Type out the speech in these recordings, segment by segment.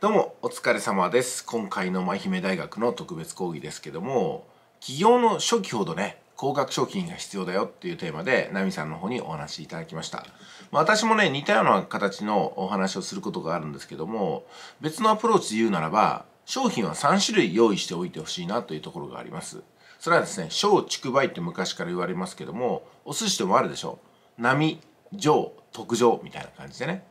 どうもお疲れ様です今回の愛姫大学の特別講義ですけども起業の初期ほどね高額賞金が必要だよっていうテーマでナミさんの方にお話いただきました、まあ、私もね似たような形のお話をすることがあるんですけども別のアプローチで言うならば商品は3種類用意しておいてほしいなというところがありますそれはですね小畜梅って昔から言われますけどもお寿司でもあるでしょ波上特上みたいな感じでね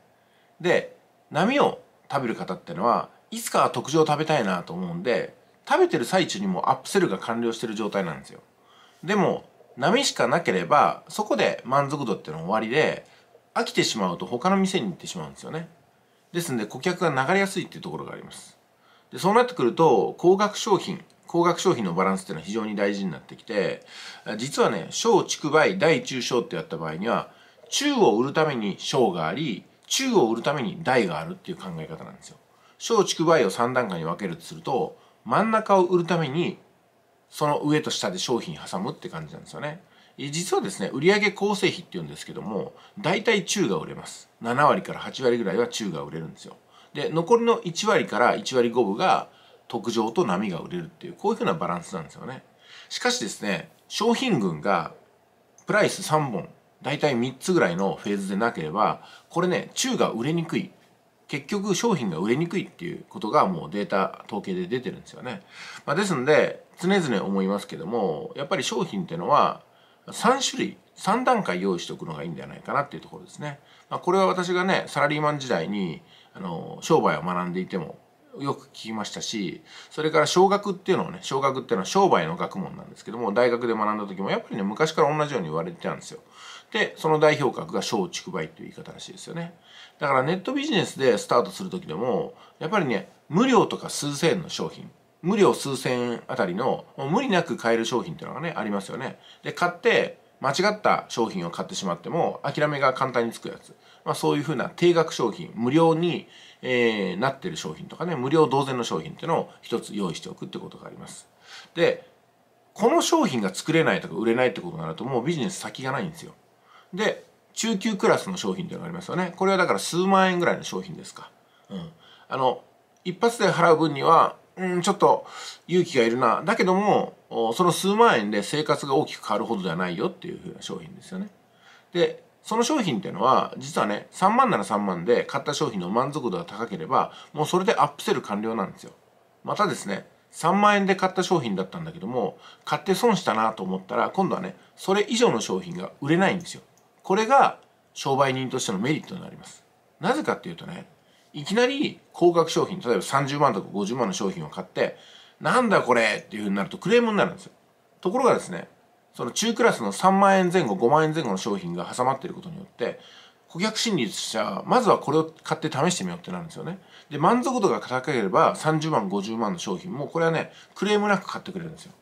で波を食べる方ってのはいつかは特上食べたいなと思うんで食べてる最中にもアップセルが完了してる状態なんですよでも波しかなければそこで満足度っていうのは終わりで飽きてしまうと他の店に行ってしまうんですよねですんで顧客が流れやすいっていうところがありますでそうなってくると高額商品高額商品のバランスっていうのは非常に大事になってきて実はね小畜梅大中小ってやった場合には中を売るために小があり中を売るために大があるっていう考え方なんですよ。小畜梅を3段階に分けるとすると、真ん中を売るために、その上と下で商品挟むって感じなんですよね。実はですね、売上構成費って言うんですけども、大体中が売れます。7割から8割ぐらいは中が売れるんですよ。で、残りの1割から1割5分が特上と波が売れるっていう、こういうふうなバランスなんですよね。しかしですね、商品群がプライス3本大体3つぐらいのフェーズでなければこれね中が売れにくい結局商品が売れにくいっていうことがもうデータ統計で出てるんですよね、まあ、ですので常々思いますけどもやっぱり商品っていうのは3種類3段階用意しておくのがいいんじゃないかなっていうところですね、まあ、これは私がねサラリーマン時代にあの商売を学んでいてもよく聞きましたしそれから小学っていうのをね小学っていうのは商売の学問なんですけども大学で学んだ時もやっぱりね昔から同じように言われてたんですよで、その代表格が小畜梅という言い方らしいですよね。だからネットビジネスでスタートする時でも、やっぱりね、無料とか数千円の商品、無料数千円あたりの、無理なく買える商品っていうのがね、ありますよね。で、買って、間違った商品を買ってしまっても、諦めが簡単につくやつ。まあそういうふうな定額商品、無料に、えー、なってる商品とかね、無料同然の商品っていうのを一つ用意しておくってことがあります。で、この商品が作れないとか売れないってことになるともうビジネス先がないんですよ。で中級クラスの商品というのがありますよねこれはだから数万円ぐらいの商品ですか、うん、あの一発で払う分にはうんちょっと勇気がいるなだけどもその数万円で生活が大きく変わるほどではないよっていうふうな商品ですよねでその商品っていうのは実はね3万なら3万で買った商品の満足度が高ければもうそれでアップセル完了なんですよまたですね3万円で買った商品だったんだけども買って損したなと思ったら今度はねそれ以上の商品が売れないんですよこれが商売人としてのメリットになります。なぜかっていうとね、いきなり高額商品、例えば30万とか50万の商品を買って、なんだこれっていうふうになるとクレームになるんですよ。ところがですね、その中クラスの3万円前後、5万円前後の商品が挟まっていることによって、顧客心理としては、まずはこれを買って試してみようってなるんですよね。で、満足度が高ければ30万、50万の商品も、これはね、クレームなく買ってくれるんですよ。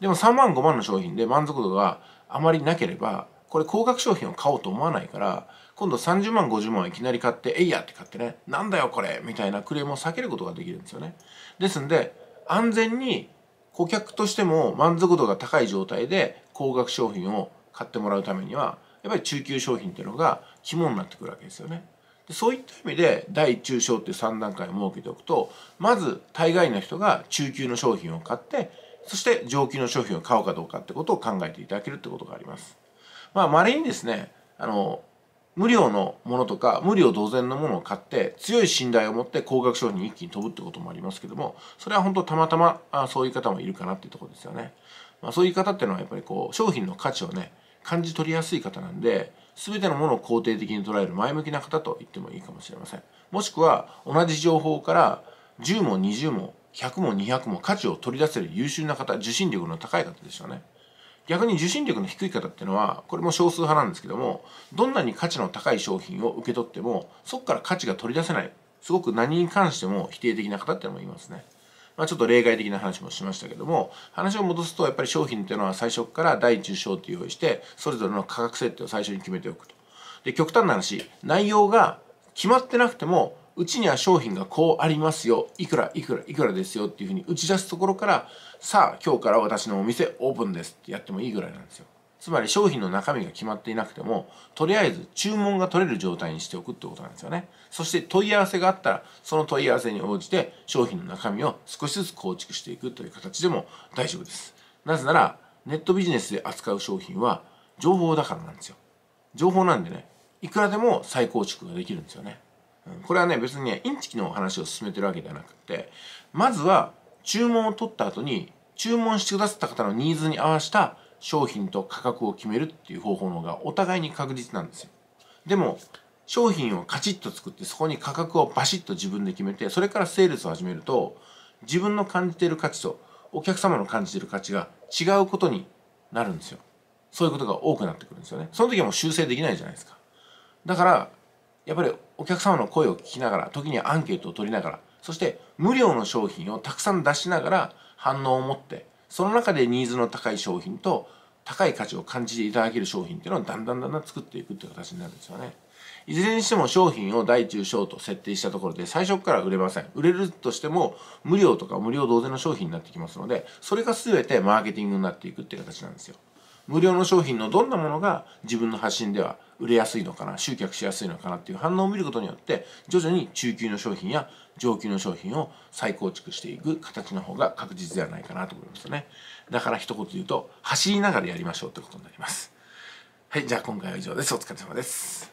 でも3万、5万の商品で満足度があまりなければ、これ高額商品を買おうと思わないから今度30万50万いきなり買って「えいや!」って買ってね「なんだよこれ!」みたいなクレームを避けることができるんですよね。ですんで安全に顧客としても満足度が高い状態で高額商品を買ってもらうためにはやっぱり中級商品っていうのが肝になってくるわけですよね。でそういった意味で大中小っていう3段階を設けておくとまず大概の人が中級の商品を買ってそして上級の商品を買おうかどうかってことを考えていただけるってことがあります。まあ、稀にですね、あの、無料のものとか、無料同然のものを買って、強い信頼を持って高額商品に一気に飛ぶってこともありますけども、それは本当たまたま、あそういう方もいるかなっていうところですよね。まあ、そういう方っていうのはやっぱりこう、商品の価値をね、感じ取りやすい方なんで、全てのものを肯定的に捉える前向きな方と言ってもいいかもしれません。もしくは、同じ情報から10も20も100も200も価値を取り出せる優秀な方、受信力の高い方でしょうね。逆に受信力の低い方っていうのはこれも少数派なんですけどもどんなに価値の高い商品を受け取ってもそこから価値が取り出せないすごく何に関しても否定的な方っていうのもいますね。まあ、ちょっと例外的な話もしましたけども話を戻すとやっぱり商品っていうのは最初から第受賞って用意してそれぞれの価格設定を最初に決めておくと。で極端な話内容が決まってなくてもうちには商品がこうありますよいくらいくらいくらですよっていうふうに打ち出すところからさあ今日から私のお店オープンですってやってもいいぐらいなんですよつまり商品の中身が決まっていなくてもとりあえず注文が取れる状態にしておくってことなんですよねそして問い合わせがあったらその問い合わせに応じて商品の中身を少しずつ構築していくという形でも大丈夫ですなぜならネットビジネスで扱う商品は情報だからなんですよ情報なんでねいくらでも再構築ができるんですよねこれはね別にねインチキの話を進めてるわけではなくてまずは注文を取った後に注文してくださった方のニーズに合わせた商品と価格を決めるっていう方法の方がお互いに確実なんですよ。でも商品をカチッと作ってそこに価格をバシッと自分で決めてそれからセールスを始めると自分の感じている価値とお客様の感じている価値が違うことになるんですよ。そういうことが多くなってくるんですよね。その時はもう修正できないじゃないですか。だからやっぱりお客様の声を聞きながら時にアンケートを取りながらそして無料の商品をたくさん出しながら反応を持ってその中でニーズの高い商品と高い価値を感じていただける商品っていうのをだんだんだんだん作っていくっていう形になるんですよね。いずれにしても商品を大中小と設定したところで最初から売れません。売れるとしても無料とか無料同然の商品になってきますので、それが全てマーケティングになっていくっていう形なんですよ。無料の商品のどんなものが自分の発信では売れやすいのかな集客しやすいのかなっていう反応を見ることによって徐々に中級の商品や上級の商品を再構築していく形の方が確実ではないかなと思いますねだから一言言うと走りながらやりましょうってことになりますはいじゃあ今回は以上ですお疲れ様です